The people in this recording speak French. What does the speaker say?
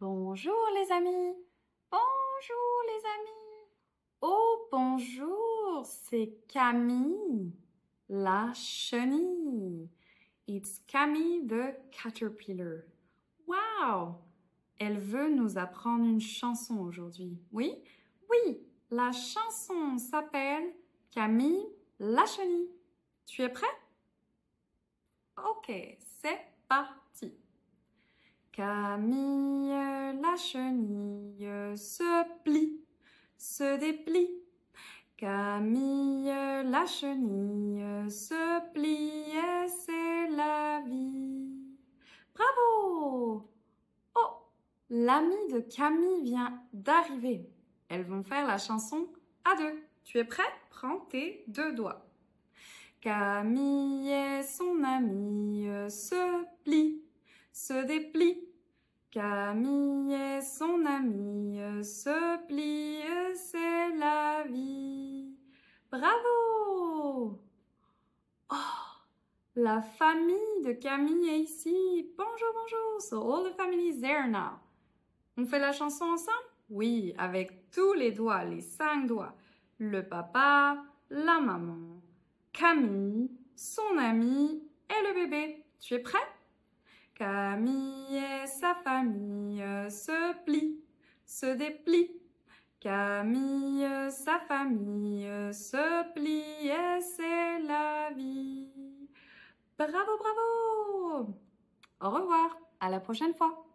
Bonjour les amis. Bonjour les amis. Oh bonjour, c'est Camille la chenille. It's Camille the caterpillar. Wow! Elle veut nous apprendre une chanson aujourd'hui. Oui? Oui, la chanson s'appelle Camille la chenille. Tu es prêt? Ok, c'est parti. Camille, la chenille se plie, se déplie. Camille, la chenille se plie et c'est la vie. Bravo Oh L'ami de Camille vient d'arriver. Elles vont faire la chanson à deux. Tu es prêt Prends tes deux doigts. Camille et son ami se plie, se déplie. Camille et son ami euh, se plient, euh, c'est la vie. Bravo Oh La famille de Camille est ici. Bonjour, bonjour. So all the family is there now. On fait la chanson ensemble Oui, avec tous les doigts, les cinq doigts. Le papa, la maman, Camille, son ami et le bébé. Tu es prêt Camille et sa famille se plient, se déplient. Camille, sa famille se plie et c'est la vie. Bravo, bravo Au revoir, à la prochaine fois